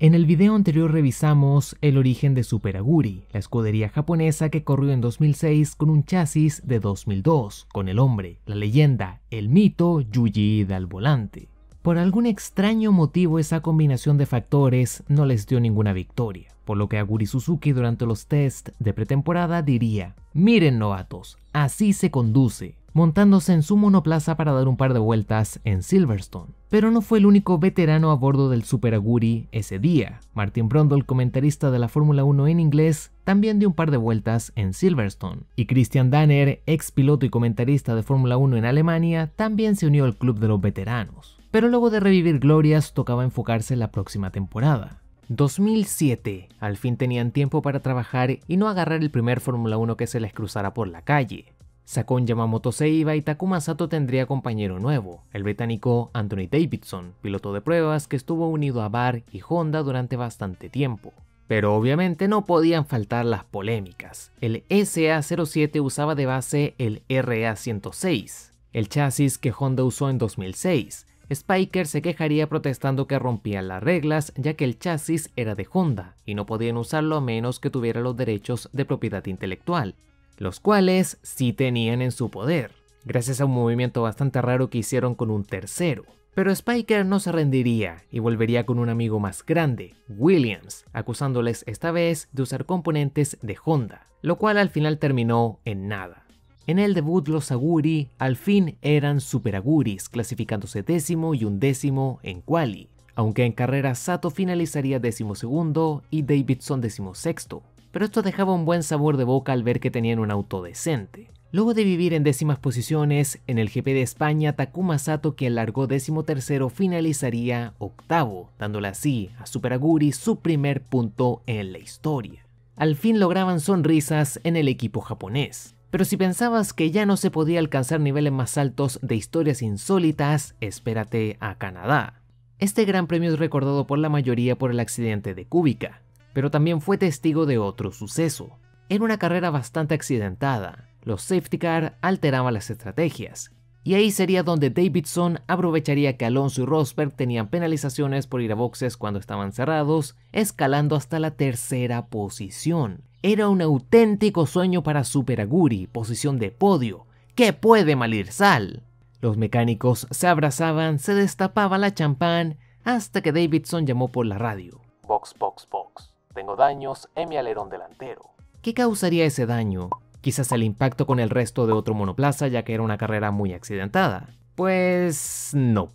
En el video anterior revisamos el origen de Super Aguri, la escudería japonesa que corrió en 2006 con un chasis de 2002, con el hombre, la leyenda, el mito Yuji al volante. Por algún extraño motivo esa combinación de factores no les dio ninguna victoria, por lo que Aguri Suzuki durante los tests de pretemporada diría, miren novatos, así se conduce, montándose en su monoplaza para dar un par de vueltas en Silverstone. Pero no fue el único veterano a bordo del Super Aguri ese día. Martin Brundle, comentarista de la Fórmula 1 en inglés, también dio un par de vueltas en Silverstone. Y Christian Danner, ex piloto y comentarista de Fórmula 1 en Alemania, también se unió al club de los veteranos. Pero luego de revivir glorias, tocaba enfocarse en la próxima temporada. 2007. Al fin tenían tiempo para trabajar y no agarrar el primer Fórmula 1 que se les cruzara por la calle. Sakon Yamamoto se iba y Takuma Sato tendría compañero nuevo, el británico Anthony Davidson, piloto de pruebas que estuvo unido a Bar y Honda durante bastante tiempo. Pero obviamente no podían faltar las polémicas. El SA-07 usaba de base el RA-106, el chasis que Honda usó en 2006. Spiker se quejaría protestando que rompían las reglas ya que el chasis era de Honda y no podían usarlo a menos que tuviera los derechos de propiedad intelectual, los cuales sí tenían en su poder, gracias a un movimiento bastante raro que hicieron con un tercero. Pero Spiker no se rendiría y volvería con un amigo más grande, Williams, acusándoles esta vez de usar componentes de Honda, lo cual al final terminó en nada. En el debut los Aguri al fin eran super Aguris, clasificándose décimo y undécimo en quali, aunque en carrera Sato finalizaría décimo segundo y Davidson décimo sexto, pero esto dejaba un buen sabor de boca al ver que tenían un auto decente. Luego de vivir en décimas posiciones, en el GP de España, Takuma Sato, que alargó décimo tercero, finalizaría octavo, dándole así a Super Aguri su primer punto en la historia. Al fin lograban sonrisas en el equipo japonés. Pero si pensabas que ya no se podía alcanzar niveles más altos de historias insólitas, espérate a Canadá. Este gran premio es recordado por la mayoría por el accidente de Kubica, pero también fue testigo de otro suceso. En una carrera bastante accidentada, los safety car alteraban las estrategias, y ahí sería donde Davidson aprovecharía que Alonso y Rosberg tenían penalizaciones por ir a boxes cuando estaban cerrados, escalando hasta la tercera posición. Era un auténtico sueño para Super Aguri, posición de podio. ¿Qué puede malir sal? Los mecánicos se abrazaban, se destapaba la champán, hasta que Davidson llamó por la radio. Box, box, box tengo daños en mi alerón delantero. ¿Qué causaría ese daño? Quizás el impacto con el resto de otro monoplaza ya que era una carrera muy accidentada. Pues no.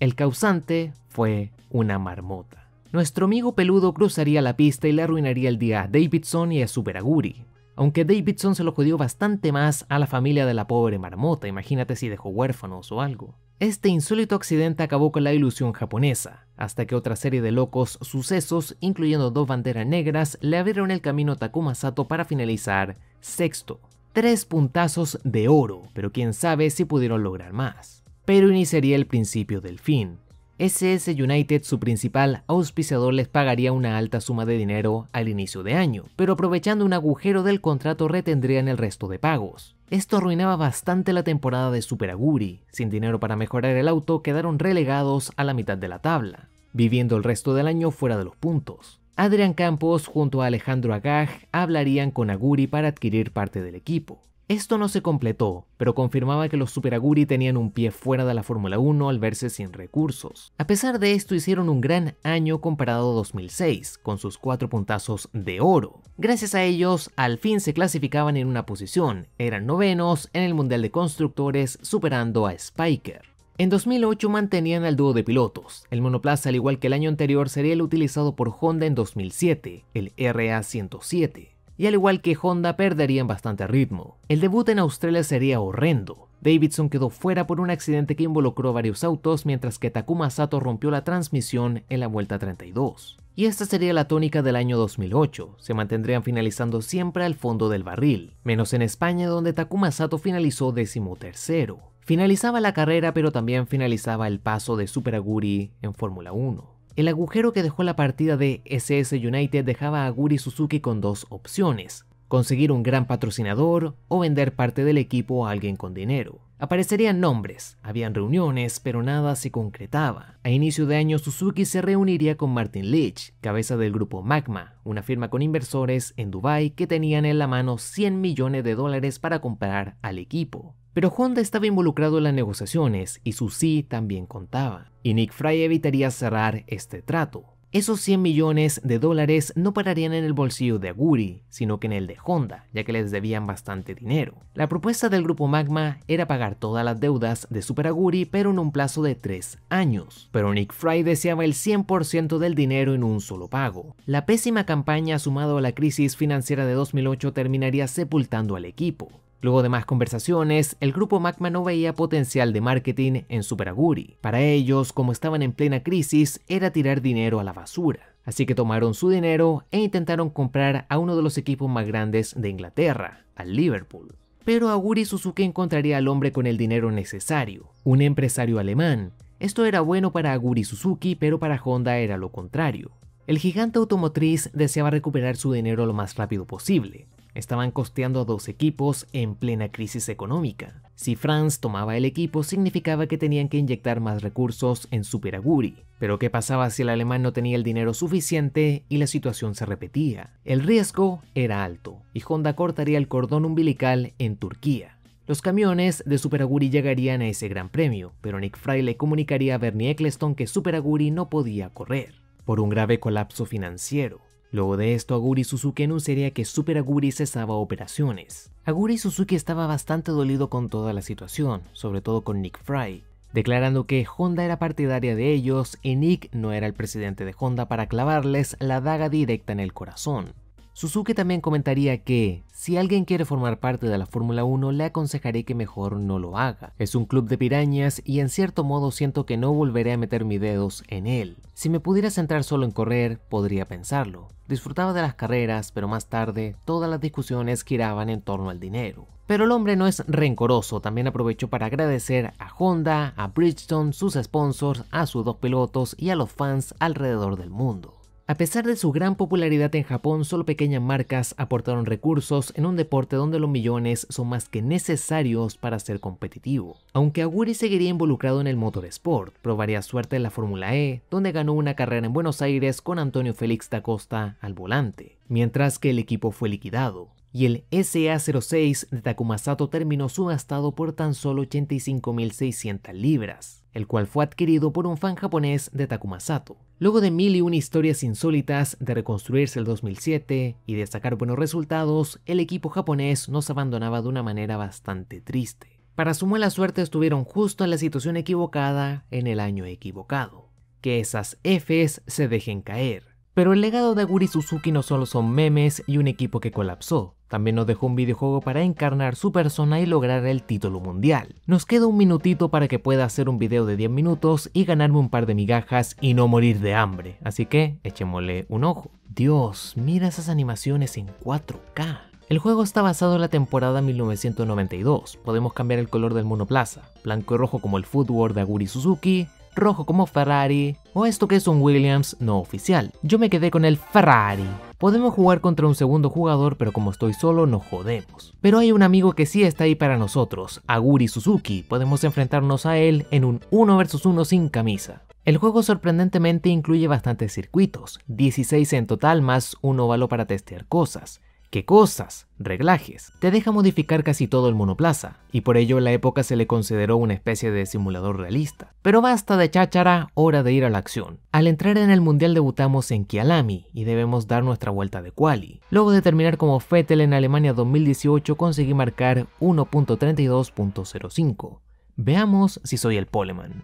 El causante fue una marmota. Nuestro amigo peludo cruzaría la pista y le arruinaría el día a Davidson y a Superaguri. Aunque Davidson se lo jodió bastante más a la familia de la pobre marmota, imagínate si dejó huérfanos o algo. Este insólito accidente acabó con la ilusión japonesa, hasta que otra serie de locos sucesos, incluyendo dos banderas negras, le abrieron el camino a Takuma Sato para finalizar sexto. Tres puntazos de oro, pero quién sabe si pudieron lograr más. Pero iniciaría el principio del fin, SS United, su principal auspiciador, les pagaría una alta suma de dinero al inicio de año, pero aprovechando un agujero del contrato retendrían el resto de pagos. Esto arruinaba bastante la temporada de Super Aguri, sin dinero para mejorar el auto quedaron relegados a la mitad de la tabla, viviendo el resto del año fuera de los puntos. Adrian Campos junto a Alejandro Agag hablarían con Aguri para adquirir parte del equipo. Esto no se completó, pero confirmaba que los Aguri tenían un pie fuera de la Fórmula 1 al verse sin recursos. A pesar de esto hicieron un gran año comparado a 2006, con sus cuatro puntazos de oro. Gracias a ellos, al fin se clasificaban en una posición, eran novenos en el Mundial de Constructores superando a Spiker. En 2008 mantenían al dúo de pilotos. El monoplaza, al igual que el año anterior, sería el utilizado por Honda en 2007, el RA107 y al igual que Honda perderían bastante ritmo. El debut en Australia sería horrendo. Davidson quedó fuera por un accidente que involucró varios autos mientras que Takuma Sato rompió la transmisión en la vuelta 32. Y esta sería la tónica del año 2008, se mantendrían finalizando siempre al fondo del barril, menos en España donde Takuma Sato finalizó decimotercero. Finalizaba la carrera pero también finalizaba el paso de Super Aguri en Fórmula 1. El agujero que dejó la partida de SS United dejaba a Guri Suzuki con dos opciones, conseguir un gran patrocinador o vender parte del equipo a alguien con dinero. Aparecerían nombres, habían reuniones, pero nada se concretaba. A inicio de año Suzuki se reuniría con Martin Leach, cabeza del grupo Magma, una firma con inversores en Dubai que tenían en la mano 100 millones de dólares para comprar al equipo. Pero Honda estaba involucrado en las negociaciones y su sí también contaba, y Nick Fry evitaría cerrar este trato. Esos 100 millones de dólares no pararían en el bolsillo de Aguri, sino que en el de Honda, ya que les debían bastante dinero. La propuesta del grupo Magma era pagar todas las deudas de Super Aguri, pero en un plazo de 3 años. Pero Nick Fry deseaba el 100% del dinero en un solo pago. La pésima campaña sumado a la crisis financiera de 2008 terminaría sepultando al equipo. Luego de más conversaciones, el grupo Magma no veía potencial de marketing en Super Aguri. Para ellos, como estaban en plena crisis, era tirar dinero a la basura. Así que tomaron su dinero e intentaron comprar a uno de los equipos más grandes de Inglaterra, al Liverpool. Pero Aguri Suzuki encontraría al hombre con el dinero necesario, un empresario alemán. Esto era bueno para Aguri Suzuki, pero para Honda era lo contrario. El gigante automotriz deseaba recuperar su dinero lo más rápido posible, estaban costeando a dos equipos en plena crisis económica. Si Franz tomaba el equipo significaba que tenían que inyectar más recursos en Superaguri. Pero ¿qué pasaba si el alemán no tenía el dinero suficiente y la situación se repetía? El riesgo era alto y Honda cortaría el cordón umbilical en Turquía. Los camiones de Superaguri llegarían a ese gran premio, pero Nick Fry le comunicaría a Bernie Eccleston que Super Aguri no podía correr, por un grave colapso financiero. Luego de esto, Aguri Suzuki anunciaría que Super Aguri cesaba operaciones. Aguri Suzuki estaba bastante dolido con toda la situación, sobre todo con Nick Fry, declarando que Honda era partidaria de ellos y Nick no era el presidente de Honda para clavarles la daga directa en el corazón. Suzuki también comentaría que, si alguien quiere formar parte de la Fórmula 1, le aconsejaré que mejor no lo haga. Es un club de pirañas y en cierto modo siento que no volveré a meter mis dedos en él. Si me pudiera centrar solo en correr, podría pensarlo. Disfrutaba de las carreras, pero más tarde todas las discusiones giraban en torno al dinero. Pero el hombre no es rencoroso, también aprovechó para agradecer a Honda, a Bridgestone, sus sponsors, a sus dos pilotos y a los fans alrededor del mundo. A pesar de su gran popularidad en Japón, solo pequeñas marcas aportaron recursos en un deporte donde los millones son más que necesarios para ser competitivo. Aunque Aguri seguiría involucrado en el motorsport, probaría suerte en la Fórmula E, donde ganó una carrera en Buenos Aires con Antonio Félix da Costa al volante, mientras que el equipo fue liquidado y el SA-06 de Takumasato terminó subastado por tan solo 85.600 libras, el cual fue adquirido por un fan japonés de Takumasato. Luego de mil y una historias insólitas de reconstruirse el 2007 y de sacar buenos resultados, el equipo japonés nos abandonaba de una manera bastante triste. Para su mala suerte estuvieron justo en la situación equivocada en el año equivocado. Que esas Fs se dejen caer. Pero el legado de Aguri Suzuki no solo son memes y un equipo que colapsó, también nos dejó un videojuego para encarnar su persona y lograr el título mundial. Nos queda un minutito para que pueda hacer un video de 10 minutos y ganarme un par de migajas y no morir de hambre, así que echémosle un ojo. Dios, mira esas animaciones en 4K. El juego está basado en la temporada 1992. Podemos cambiar el color del monoplaza, blanco y rojo como el fútbol de Aguri Suzuki, rojo como Ferrari o esto que es un Williams no oficial. Yo me quedé con el Ferrari. Podemos jugar contra un segundo jugador, pero como estoy solo no jodemos. Pero hay un amigo que sí está ahí para nosotros, Aguri Suzuki. Podemos enfrentarnos a él en un 1 vs 1 sin camisa. El juego sorprendentemente incluye bastantes circuitos, 16 en total más un óvalo para testear cosas. ¿Qué cosas, reglajes, te deja modificar casi todo el monoplaza, y por ello en la época se le consideró una especie de simulador realista. Pero basta de cháchara, hora de ir a la acción. Al entrar en el mundial debutamos en Kialami y debemos dar nuestra vuelta de quali. Luego de terminar como Fettel en Alemania 2018 conseguí marcar 1.32.05. Veamos si soy el poleman.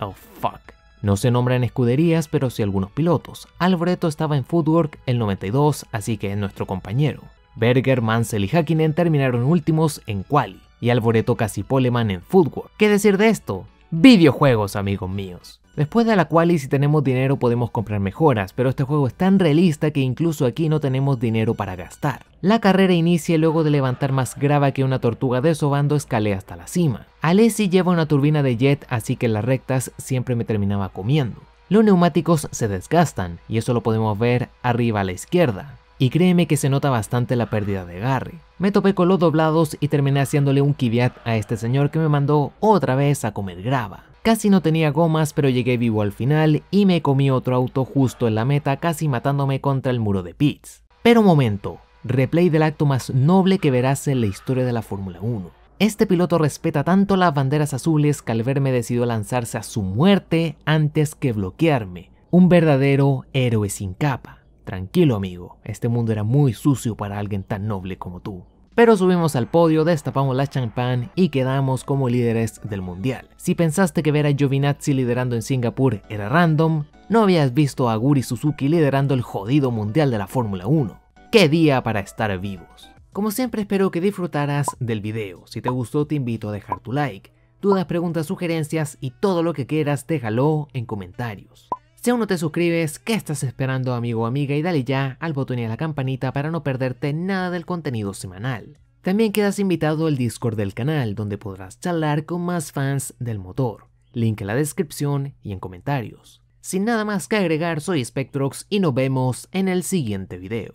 Oh fuck. No se nombran escuderías, pero sí algunos pilotos. Alboreto estaba en Footwork el 92, así que es nuestro compañero. Berger, Mansell y Hakkinen terminaron últimos en Quali, y Alboreto casi Poleman en Footwork. ¿Qué decir de esto? Videojuegos, amigos míos. Después de la cual y si tenemos dinero podemos comprar mejoras, pero este juego es tan realista que incluso aquí no tenemos dinero para gastar. La carrera inicia luego de levantar más grava que una tortuga desobando escalé hasta la cima. Alessi lleva una turbina de jet así que las rectas siempre me terminaba comiendo. Los neumáticos se desgastan y eso lo podemos ver arriba a la izquierda. Y créeme que se nota bastante la pérdida de Gary. Me topé con los doblados y terminé haciéndole un kibiat a este señor que me mandó otra vez a comer grava. Casi no tenía gomas, pero llegué vivo al final y me comí otro auto justo en la meta, casi matándome contra el muro de pits. Pero momento, replay del acto más noble que verás en la historia de la Fórmula 1. Este piloto respeta tanto las banderas azules que al verme decidió lanzarse a su muerte antes que bloquearme. Un verdadero héroe sin capa. Tranquilo amigo, este mundo era muy sucio para alguien tan noble como tú pero subimos al podio, destapamos la champán y quedamos como líderes del mundial. Si pensaste que ver a Giovinazzi liderando en Singapur era random, no habías visto a Guri Suzuki liderando el jodido mundial de la Fórmula 1. ¡Qué día para estar vivos! Como siempre espero que disfrutaras del video, si te gustó te invito a dejar tu like, dudas, preguntas, sugerencias y todo lo que quieras déjalo en comentarios. Si aún no te suscribes, ¿qué estás esperando amigo o amiga? Y dale ya al botón y a la campanita para no perderte nada del contenido semanal. También quedas invitado al Discord del canal, donde podrás charlar con más fans del motor. Link en la descripción y en comentarios. Sin nada más que agregar, soy Spectrox y nos vemos en el siguiente video.